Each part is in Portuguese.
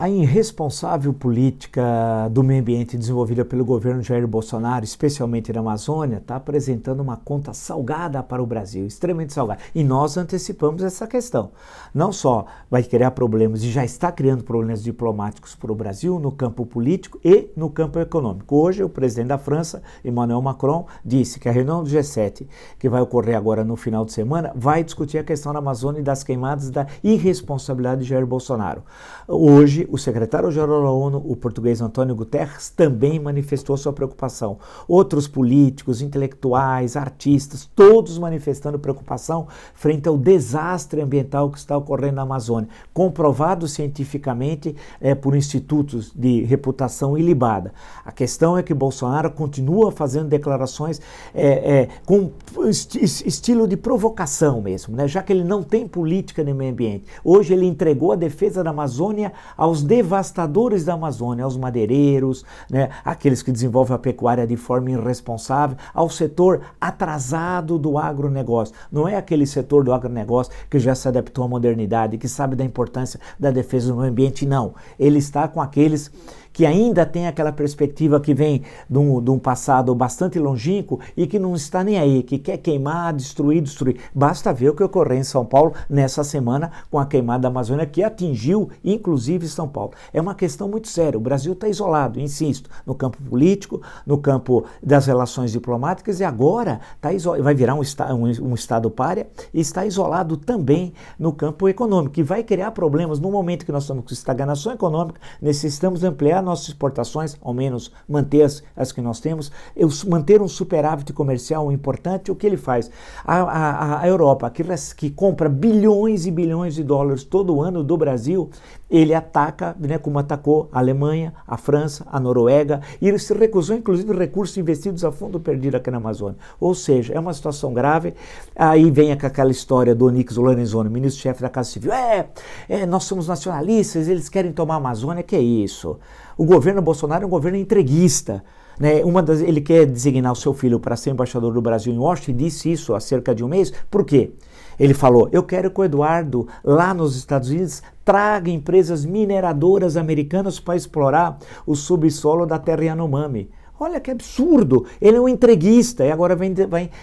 A irresponsável política do meio ambiente desenvolvida pelo governo Jair Bolsonaro, especialmente na Amazônia, está apresentando uma conta salgada para o Brasil, extremamente salgada. E nós antecipamos essa questão. Não só vai criar problemas e já está criando problemas diplomáticos para o Brasil no campo político e no campo econômico. Hoje, o presidente da França, Emmanuel Macron, disse que a reunião do G7, que vai ocorrer agora no final de semana, vai discutir a questão da Amazônia e das queimadas da irresponsabilidade de Jair Bolsonaro. Hoje, o o secretário-geral da ONU, o português Antônio Guterres, também manifestou sua preocupação. Outros políticos, intelectuais, artistas, todos manifestando preocupação frente ao desastre ambiental que está ocorrendo na Amazônia, comprovado cientificamente é, por institutos de reputação ilibada. A questão é que Bolsonaro continua fazendo declarações é, é, com estilo de provocação mesmo, né? já que ele não tem política de meio ambiente. Hoje ele entregou a defesa da Amazônia aos aos devastadores da Amazônia, aos madeireiros, né, aqueles que desenvolvem a pecuária de forma irresponsável, ao setor atrasado do agronegócio. Não é aquele setor do agronegócio que já se adaptou à modernidade, que sabe da importância da defesa do meio ambiente, não. Ele está com aqueles que ainda tem aquela perspectiva que vem de um, de um passado bastante longínquo e que não está nem aí, que quer queimar, destruir, destruir. Basta ver o que ocorreu em São Paulo nessa semana com a queimada da Amazônia, que atingiu inclusive São Paulo. É uma questão muito séria. O Brasil está isolado, insisto, no campo político, no campo das relações diplomáticas e agora tá vai virar um, um, um Estado párea e está isolado também no campo econômico, que vai criar problemas no momento que nós estamos com estagnação econômica, necessitamos ampliar nossas exportações, ao menos manter as, as que nós temos, eu, manter um superávit comercial importante, o que ele faz? A, a, a Europa, que, que compra bilhões e bilhões de dólares todo ano do Brasil, ele ataca, né, como atacou a Alemanha, a França, a Noruega, e ele se recusou, inclusive, recursos investidos a fundo perdido aqui na Amazônia. Ou seja, é uma situação grave. Aí vem aquela história do Onix Lorenzoni, ministro-chefe da Casa Civil. É, é, nós somos nacionalistas, eles querem tomar a Amazônia, que é isso? O governo Bolsonaro é um governo entreguista. Né? Uma das, ele quer designar o seu filho para ser embaixador do Brasil em Washington e disse isso há cerca de um mês. Por quê? Ele falou: Eu quero que o Eduardo, lá nos Estados Unidos, traga empresas mineradoras americanas para explorar o subsolo da terra Yanomami. Olha que absurdo! Ele é um entreguista e agora vem,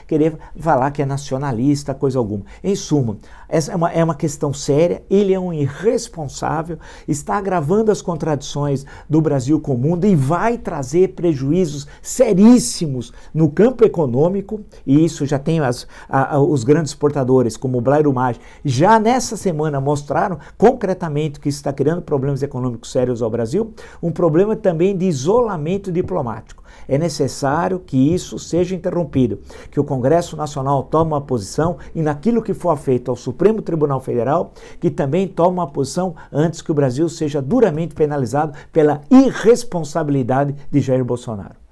querer falar que é nacionalista, coisa alguma. Em suma, essa é uma, é uma questão séria, ele é um irresponsável, está agravando as contradições do Brasil com o mundo e vai trazer prejuízos seríssimos no campo econômico, e isso já tem as, a, a, os grandes exportadores como o Blair Maggi, já nessa semana mostraram concretamente que está criando problemas econômicos sérios ao Brasil, um problema também de isolamento diplomático é necessário que isso seja interrompido, que o Congresso Nacional tome uma posição e naquilo que for feito ao Supremo Tribunal Federal, que também tome uma posição antes que o Brasil seja duramente penalizado pela irresponsabilidade de Jair Bolsonaro.